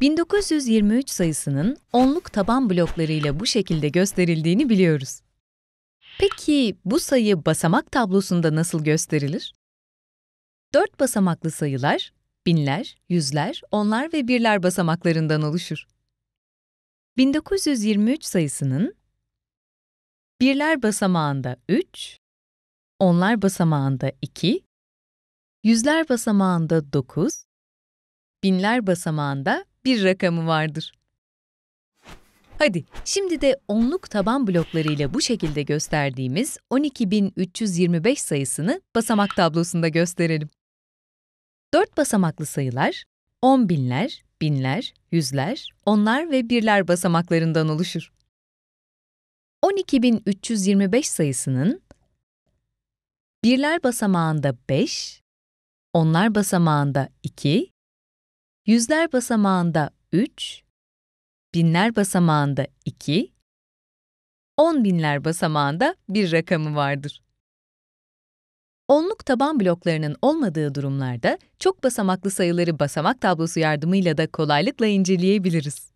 1923 sayısının onluk taban bloklarıyla bu şekilde gösterildiğini biliyoruz. Peki bu sayı basamak tablosunda nasıl gösterilir? Dört basamaklı sayılar, binler, yüzler, onlar ve birler basamaklarından oluşur. 1923 sayısının birler basamağında 3, onlar basamağında 2, yüzler basamağında 9, binler basamağında bir rakamı vardır. Hadi şimdi de onluk taban bloklarıyla bu şekilde gösterdiğimiz 12325 sayısını basamak tablosunda gösterelim. Dört basamaklı sayılar on binler, binler, yüzler, onlar ve birler basamaklarından oluşur. 12325 sayısının birler basamağında 5, onlar basamağında 2, Yüzler basamağında 3, binler basamağında 2, on binler basamağında bir rakamı vardır. Onluk taban bloklarının olmadığı durumlarda çok basamaklı sayıları basamak tablosu yardımıyla da kolaylıkla inceleyebiliriz.